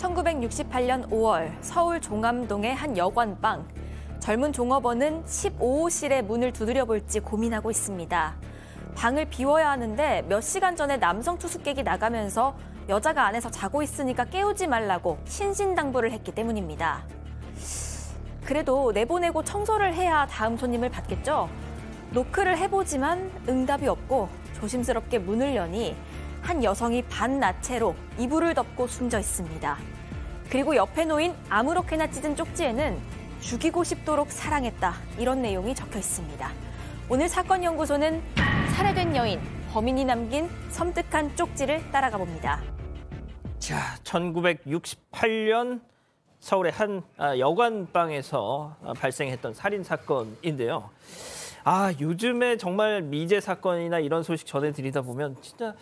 1968년 5월 서울 종암동의 한 여관방. 젊은 종업원은 15호실의 문을 두드려 볼지 고민하고 있습니다. 방을 비워야 하는데 몇 시간 전에 남성 투숙객이 나가면서 여자가 안에서 자고 있으니까 깨우지 말라고 신신당부를 했기 때문입니다. 그래도 내보내고 청소를 해야 다음 손님을 받겠죠? 노크를 해보지만 응답이 없고 조심스럽게 문을 여니 한 여성이 반나체로 이불을 덮고 숨져 있습니다. 그리고 옆에 놓인 아무렇게나 찢은 쪽지에는 죽이고 싶도록 사랑했다 이런 내용이 적혀 있습니다. 오늘 사건 연구소는 살해된 여인 범인이 남긴 섬뜩한 쪽지를 따라가 봅니다. 자, 1968년 서울의 한 아, 여관방에서 아, 발생했던 살인 사건인데요. 아, 요즘에 정말 미제 사건이나 이런 소식 전해드리다 보면 진짜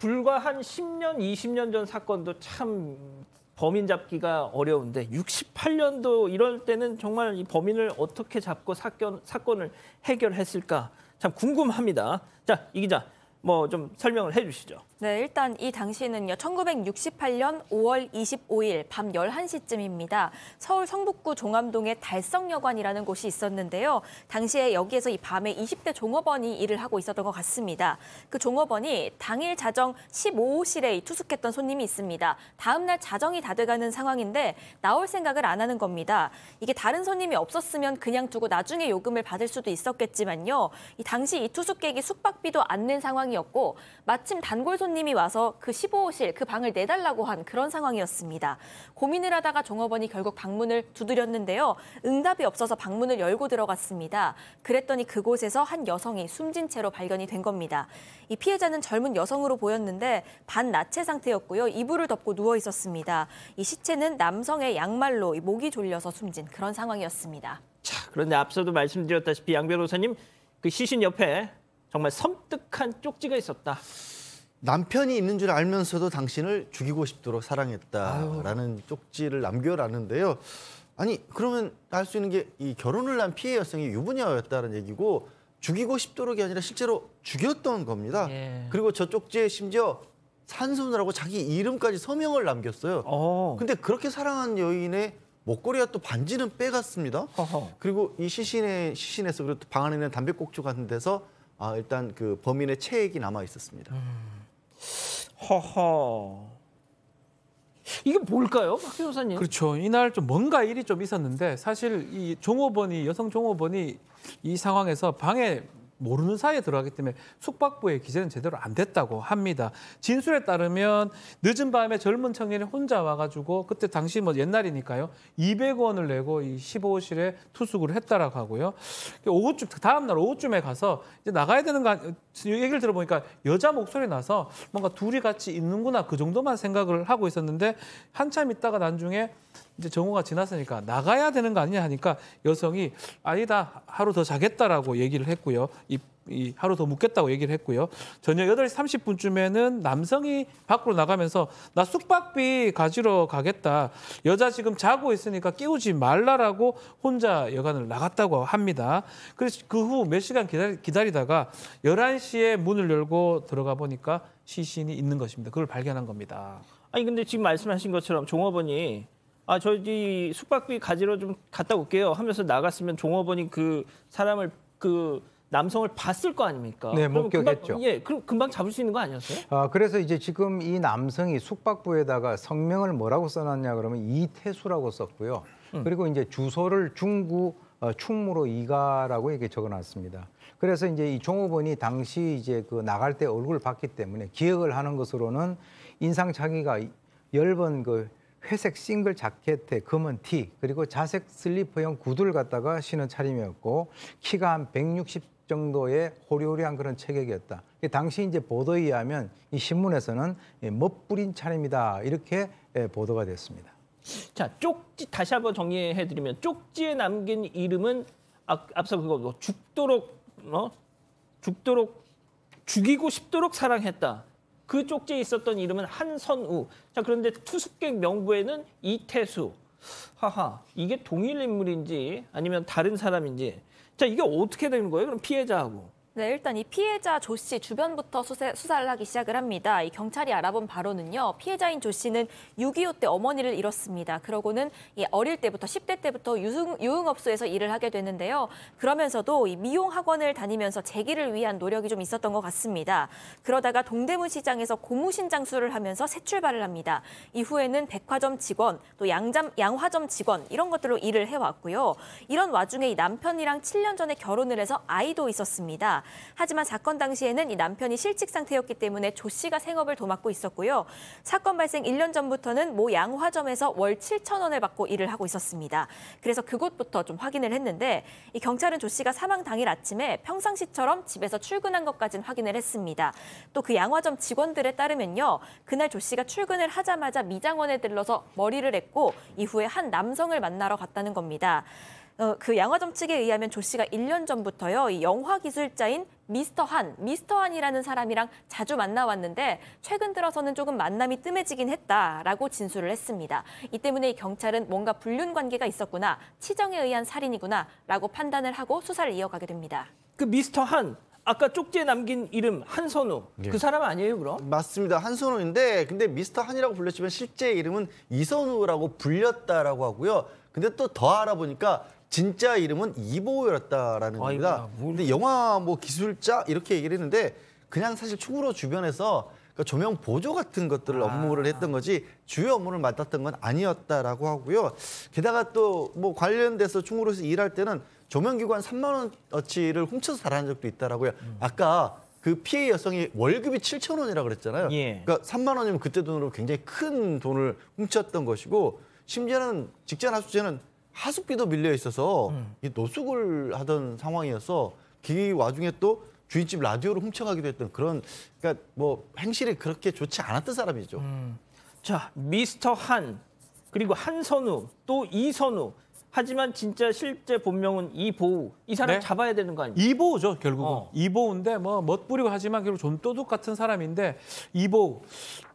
불과 한 10년, 20년 전 사건도 참 범인 잡기가 어려운데 68년도 이럴 때는 정말 이 범인을 어떻게 잡고 사건, 사건을 해결했을까 참 궁금합니다. 자, 이 기자 뭐 좀 설명을 해 주시죠. 네, 일단 이 당시는요. 1968년 5월 25일 밤 11시쯤입니다. 서울 성북구 종암동에 달성여관이라는 곳이 있었는데요. 당시에 여기에서 이 밤에 20대 종업원이 일을 하고 있었던 것 같습니다. 그 종업원이 당일 자정 15호실에 투숙했던 손님이 있습니다. 다음 날 자정이 다 돼가는 상황인데 나올 생각을 안 하는 겁니다. 이게 다른 손님이 없었으면 그냥 두고 나중에 요금을 받을 수도 있었겠지만요. 이 당시 이 투숙객이 숙박비도 안 낸 상황이었고 마침 단골 손 손님이 와서 그 15호실, 그 방을 내달라고 한 그런 상황이었습니다. 고민을 하다가 종업원이 결국 방문을 두드렸는데요. 응답이 없어서 방문을 열고 들어갔습니다. 그랬더니 그곳에서 한 여성이 숨진 채로 발견이 된 겁니다. 이 피해자는 젊은 여성으로 보였는데 반나체 상태였고요. 이불을 덮고 누워 있었습니다. 이 시체는 남성의 양말로 목이 졸려서 숨진 그런 상황이었습니다. 자, 그런데 앞서도 말씀드렸다시피 양 변호사님 그 시신 옆에 정말 섬뜩한 쪽지가 있었다. 남편이 있는 줄 알면서도 당신을 죽이고 싶도록 사랑했다라는 아유. 쪽지를 남겨놨는데요. 아니 그러면 알 수 있는 게 이 결혼을 한 피해 여성이 유부녀였다는 얘기고 죽이고 싶도록이 아니라 실제로 죽였던 겁니다. 예. 그리고 저 쪽지에 심지어 산소누라고 자기 이름까지 서명을 남겼어요. 오. 어. 근데 그렇게 사랑한 여인의 목걸이와 또 반지는 빼갔습니다. 허허. 그리고 이시신에 시신에서 그리고 방 안에 있는 담배꼭지 같은 데서 아, 일단 그 범인의 체액이 남아 있었습니다. 음. 허허. 이게 뭘까요, 박변사님 그렇죠. 이날 좀 뭔가 일이 좀 있었는데 사실 이 종업원이 여성 종업원이 이 상황에서 방에 모르는 사이에 들어가기 때문에 숙박부의 기재는 제대로 안 됐다고 합니다. 진술에 따르면 늦은 밤에 젊은 청년이 혼자 와가지고 그때 당시 뭐 옛날이니까요. 200원을 내고 이 15호실에 투숙을 했다라고 하고요. 오후쯤 다음 날 오후쯤에 가서 이제 나가야 되는 거 얘기를 들어보니까 여자 목소리 나서 뭔가 둘이 같이 있는구나 그 정도만 생각을 하고 있었는데 한참 있다가 난중에 이제 정오가 지났으니까 나가야 되는 거 아니냐 하니까 여성이 아니다 하루 더 자겠다라고 얘기를 했고요. 이, 이 하루 더 묵겠다고 얘기를 했고요. 저녁 8시 30분쯤에는 남성이 밖으로 나가면서 나 숙박비 가지러 가겠다. 여자 지금 자고 있으니까 깨우지 말라라고 혼자 여관을 나갔다고 합니다. 그래서 그 후 몇 시간 기다리, 기다리다가 11시에 문을 열고 들어가 보니까 시신이 있는 것입니다. 그걸 발견한 겁니다. 아니 근데 지금 말씀하신 것처럼 종업원이 아, 저기 숙박비 가지러 좀 갔다 올게요 하면서 나갔으면 종업원이 그 사람을 그 남성을 봤을 거 아닙니까? 네, 목격했죠. 예, 그럼 금방 잡을 수 있는 거 아니었어요? 아, 그래서 이제 지금 이 남성이 숙박부에다가 성명을 뭐라고 써놨냐 그러면 이태수라고 썼고요. 음. 그리고 이제 주소를 중구 어, 충무로 이가라고 이렇게 적어놨습니다. 그래서 이제 이 종업원이 당시 이제 그 나갈 때 얼굴을 봤기 때문에 기억을 하는 것으로는 인상착의가 열번그 회색 싱글 자켓에 검은 티 그리고 자색 슬리퍼형 구두를 갖다가 신은 차림이었고 키가 한 160 정도의 호리호리한 그런 체격이었다. 당시 이제 보도에 의하면 이 신문에서는 예, 멋부린 차림이다 이렇게 예, 보도가 됐습니다. 자 쪽지 다시 한번 정리해드리면 쪽지에 남긴 이름은 앞서 그거 죽도록 어? 죽도록 죽이고 싶도록 사랑했다. 그 쪽지에 있었던 이름은 한선우. 자 그런데 투숙객 명부에는 이태수. 하하 이게 동일 인물인지 아니면 다른 사람인지. 자 이게 어떻게 되는 거예요? 그럼 피해자하고. 네, 일단 이 피해자 조 씨 주변부터 수세, 수사를 하기 시작을 합니다. 이 경찰이 알아본 바로는요, 피해자인 조 씨는 6.25 때 어머니를 잃었습니다. 그러고는 이 어릴 때부터 10대 때부터 유흥, 유흥업소에서 일을 하게 되는데요. 그러면서도 이 미용 학원을 다니면서 재기를 위한 노력이 좀 있었던 것 같습니다. 그러다가 동대문 시장에서 고무신 장수를 하면서 새 출발을 합니다. 이후에는 백화점 직원, 또 양잠, 양화점 직원 이런 것들로 일을 해왔고요. 이런 와중에 이 남편이랑 7년 전에 결혼을 해서 아이도 있었습니다. 하지만 사건 당시에는 이 남편이 실직 상태였기 때문에 조 씨가 생업을 도맡고 있었고요. 사건 발생 1년 전부터는 모 양화점에서 월 7천 원을 받고 일을 하고 있었습니다. 그래서 그곳부터 좀 확인을 했는데 이 경찰은 조 씨가 사망 당일 아침에 평상시처럼 집에서 출근한 것까지는 확인을 했습니다. 또 그 양화점 직원들에 따르면요. 그날 조 씨가 출근을 하자마자 미장원에 들러서 머리를 했고 이후에 한 남성을 만나러 갔다는 겁니다. 어, 그 양화점 측에 의하면 조 씨가 1년 전부터요. 이 영화 기술자인 미스터 한, 미스터 한이라는 사람이랑 자주 만나왔는데 최근 들어서는 조금 만남이 뜸해지긴 했다라고 진술을 했습니다. 이 때문에 경찰은 뭔가 불륜 관계가 있었구나, 치정에 의한 살인이구나라고 판단을 하고 수사를 이어가게 됩니다. 그 미스터 한 아까 쪽지에 남긴 이름 한선우 예. 그 사람 아니에요 그럼? 맞습니다 한선우인데 근데 미스터 한이라고 불렸지만 실제 이름은 이선우라고 불렸다라고 하고요. 근데 또 더 알아보니까 진짜 이름은 이보였다라는 겁니다. 근데 영화 뭐 기술자 이렇게 얘기를 했는데 그냥 사실 충구로 주변에서 그러니까 조명 보조 같은 것들을 아. 업무를 했던 거지 주요 업무를 맡았던 건 아니었다라고 하고요. 게다가 또 뭐 관련돼서 충무로에서 일할 때는 조명기관 3만 원어치를 훔쳐서 달아난 적도 있다라고요. 음. 아까 그 피해 여성이 월급이 7천 원이라 고 그랬잖아요. 예. 그러니까 3만 원이면 그때 돈으로 굉장히 큰 돈을 훔쳤던 것이고 심지어는 직전 하수죄는 하숙비도 밀려 있어서 음. 이 노숙을 하던 상황이어서 그 와중에 또 주인집 라디오를 훔쳐가기도 했던 그런 그러니까 뭐 행실이 그렇게 좋지 않았던 사람이죠. 음. 자 미스터 한 그리고 한선우 또 이선우 하지만 진짜 실제 본명은 이보우. 이 사람 네? 잡아야 되는 거 아닙니까? 이보우죠, 결국은. 어. 이보우인데 뭐 멋부리고 하지만 결국 존도둑 같은 사람인데 이보우.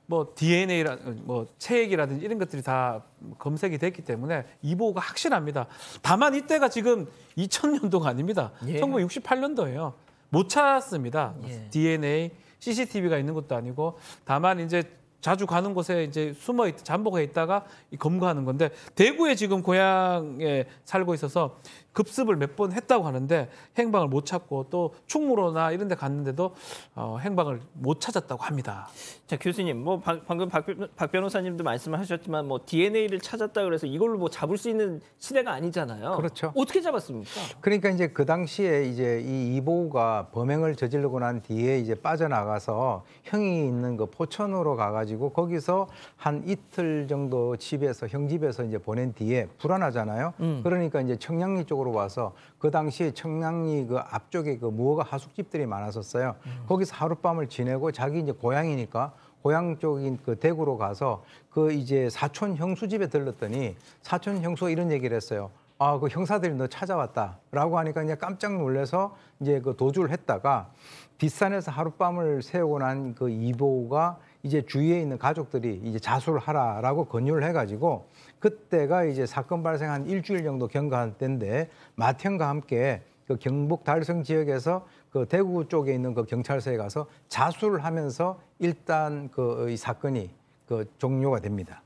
뭐 DNA라 뭐 체액이라든지 이런 것들이 다 검색이 됐기 때문에 이 보호가 확실합니다. 다만 이때가 지금 2000년도가 아닙니다. 예. 1968년도예요. 못 찾았습니다. 예. DNA, CCTV가 있는 것도 아니고 다만 이제 자주 가는 곳에 이제 숨어 있, 잠복해 있다가 검거하는 건데 대구에 지금 고향에 살고 있어서 급습을 몇 번 했다고 하는데 행방을 못 찾고 또 충무로나 이런 데 갔는데도 어, 행방을 못 찾았다고 합니다. 자 교수님 뭐 바, 방금 박, 박, 변호사님도 말씀하셨지만 뭐 DNA를 찾았다 그래서 이걸로 뭐 잡을 수 있는 시대가 아니잖아요. 그렇죠. 어떻게 잡았습니까? 그러니까 이제 그 당시에 이제 이 이보우가 범행을 저지르고 난 뒤에 이제 빠져나가서 형이 있는 그 포천으로 가가지고 가지고 거기서 한 이틀 정도 집에서 형집에서 이제 보낸 뒤에 불안하잖아요. 음. 그러니까 이제 청량리 쪽으로 와서 그 당시에 청량리 그 앞쪽에 그 무허가 하숙집들이 많았었어요. 음. 거기서 하룻밤을 지내고 자기 이제 고향이니까 고향 쪽인 그 대구로 가서 그 이제 사촌 형수 집에 들렀더니 사촌 형수가 이런 얘기를 했어요. 아, 그 형사들이 너 찾아왔다라고 하니까 이제 깜짝 놀래서 이제 그 도주를 했다가 뒷산에서 하룻밤을 세우고 난 그 이보가 이제 주위에 있는 가족들이 이제 자수를 하라라고 권유를 해가지고 그때가 이제 사건 발생한 일주일 정도 경과한 때인데 마태형과 함께 그 경북 달성 지역에서 그 대구 쪽에 있는 그 경찰서에 가서 자수를 하면서 일단 그이 사건이 그 종료가 됩니다.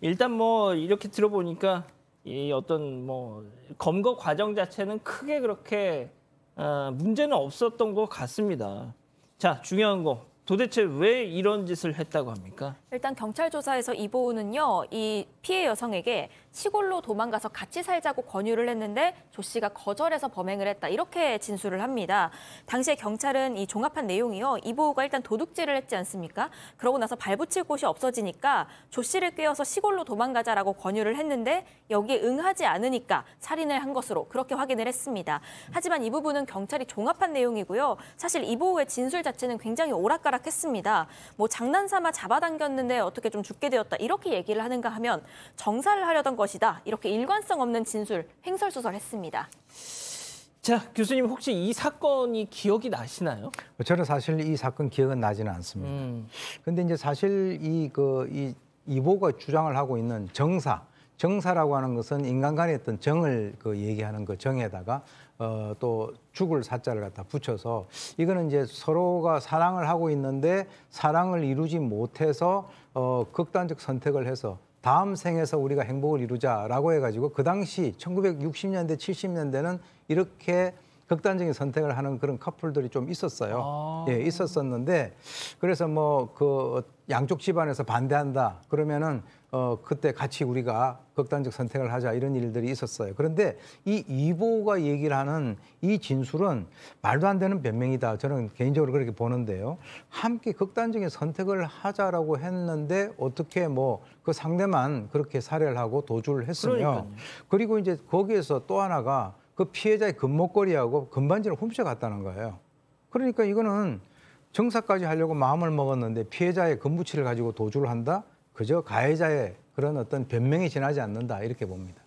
일단 뭐 이렇게 들어보니까 이 어떤 뭐 검거 과정 자체는 크게 그렇게 어, 문제는 없었던 것 같습니다. 자 중요한 거 도대체 왜 이런 짓을 했다고 합니까? 일단 경찰 조사에서 이보우는요. 이 피해 여성에게 시골로 도망가서 같이 살자고 권유를 했는데 조 씨가 거절해서 범행을 했다. 이렇게 진술을 합니다. 당시에 경찰은 이 종합한 내용이요. 이보호가 일단 도둑질을 했지 않습니까? 그러고 나서 발붙일 곳이 없어지니까 조 씨를 꿰어서 시골로 도망가자라고 권유를 했는데 여기에 응하지 않으니까 살인을 한 것으로 그렇게 확인을 했습니다. 하지만 이 부분은 경찰이 종합한 내용이고요. 사실 이보호의 진술 자체는 굉장히 오락가락했습니다. 뭐 장난삼아 잡아당겼는데 어떻게 좀 죽게 되었다 이렇게 얘기를 하는가 하면 정사를 하려던 것 것이다. 이렇게 일관성 없는 진술, 횡설수설했습니다. 자, 교수님 혹시 이 사건이 기억이 나시나요? 저는 사실 이 사건 기억은 나지는 않습니다. 음. 근데 이제 사실 이그이 그 이보가 주장을 하고 있는 정사, 정사라고 하는 것은 인간 간의 어떤 정을 그 얘기하는 그 정에다가 어, 또 죽을 사자를 갖다 붙여서 이거는 이제 서로가 사랑을 하고 있는데 사랑을 이루지 못해서 어, 극단적 선택을 해서 다음 생에서 우리가 행복을 이루자라고 해가지고 그 당시 1960년대, 70년대는 이렇게 극단적인 선택을 하는 그런 커플들이 좀 있었어요. 아. 예, 있었었는데 그래서 뭐 그 양쪽 집안에서 반대한다 그러면은 어 그때 같이 우리가 극단적 선택을 하자 이런 일들이 있었어요. 그런데 이 이보가 얘기를 하는 이 진술은 말도 안 되는 변명이다. 저는 개인적으로 그렇게 보는데요. 함께 극단적인 선택을 하자라고 했는데 어떻게 뭐 그 상대만 그렇게 살해를 하고 도주를 했으며 그러니까요. 그리고 이제 거기에서 또 하나가 그 피해자의 금목걸이하고 금반지를 훔쳐갔다는 거예요. 그러니까 이거는 정사까지 하려고 마음을 먹었는데 피해자의 금부치를 가지고 도주를 한다? 그저 가해자의 그런 어떤 변명이 지나지 않는다 이렇게 봅니다.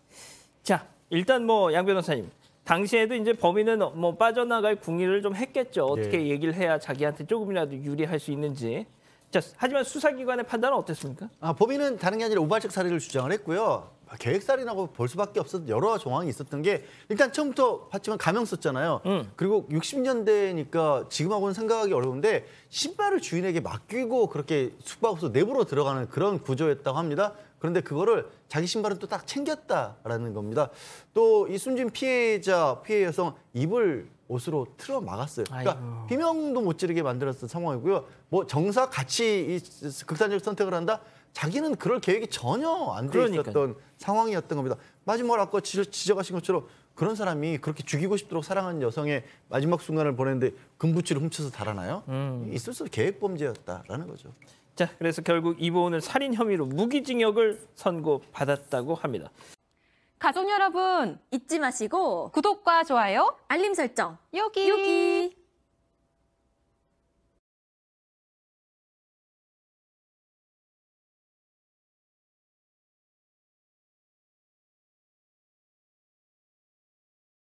자, 일단 뭐 양 변호사님 당시에도 이제 범인은 뭐 빠져나갈 궁리를 좀 했겠죠. 어떻게 네. 얘기를 해야 자기한테 조금이라도 유리할 수 있는지. 자, 하지만 수사기관의 판단은 어땠습니까? 아, 범인은 다른 게 아니라 우발적 사례를 주장을 했고요. 아, 계획살인하고 볼 수밖에 없었던 여러 정황이 있었던 게 일단 처음부터 봤지만 가명 썼잖아요. 음. 그리고 60년대니까 지금하고는 생각하기 어려운데 신발을 주인에게 맡기고 그렇게 숙박업소 내부로 들어가는 그런 구조였다고 합니다. 그런데 그거를 자기 신발은 또 딱 챙겼다라는 겁니다. 또 이 숨진 피해자, 피해 여성 입을 옷으로 틀어 막았어요. 그러니까 아이고. 비명도 못 지르게 만들었던 상황이고요. 뭐 정사 같이 이 극단적 선택을 한다? 자기는 그럴 계획이 전혀 안돼 그 있었던 상황이었던 겁니다. 마지막으로 아까 지적하신 것처럼 그런 사람이 그렇게 죽이고 싶도록 사랑하는 여성의 마지막 순간을 보내는데 금붙이를 훔쳐서 달아나요? 음. 있을 수 계획 범죄였다라는 거죠. 자, 그래서 결국 이보은을 살인 혐의로 무기징역을 선고받았다고 합니다. 가족 여러분 잊지 마시고 구독과 좋아요, 알림 설정 여기 여기.